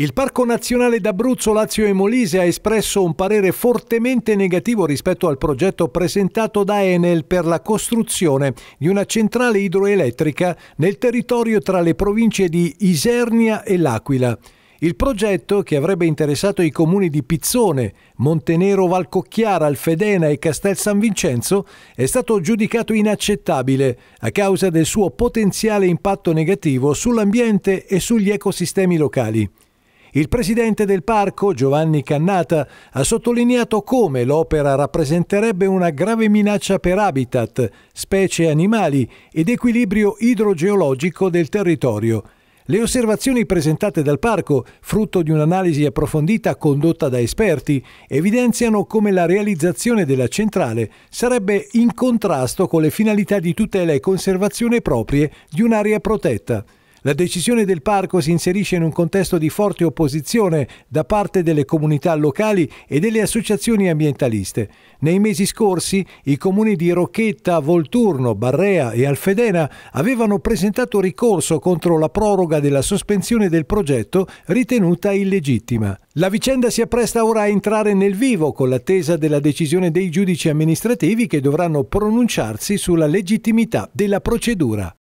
Il Parco Nazionale d'Abruzzo, Lazio e Molise ha espresso un parere fortemente negativo rispetto al progetto presentato da Enel per la costruzione di una centrale idroelettrica nel territorio tra le province di Isernia e L'Aquila. Il progetto, che avrebbe interessato i comuni di Pizzone, Montenero Valcocchiara, Alfedena e Castel San Vincenzo, è stato giudicato inaccettabile a causa del suo potenziale impatto negativo sull'ambiente e sugli ecosistemi locali. Il presidente del parco, Giovanni Cannata, ha sottolineato come l'opera rappresenterebbe una grave minaccia per habitat, specie animali ed equilibrio idrogeologico del territorio. Le osservazioni presentate dal parco, frutto di un'analisi approfondita condotta da esperti, evidenziano come la realizzazione della centrale sarebbe in contrasto con le finalità di tutela e conservazione proprie di un'area protetta. La decisione del parco si inserisce in un contesto di forte opposizione da parte delle comunità locali e delle associazioni ambientaliste. Nei mesi scorsi i comuni di Rocchetta, Volturno, Barrea e Alfedena avevano presentato ricorso contro la proroga della sospensione del progetto ritenuta illegittima. La vicenda si appresta ora a entrare nel vivo con l'attesa della decisione dei giudici amministrativi che dovranno pronunciarsi sulla legittimità della procedura.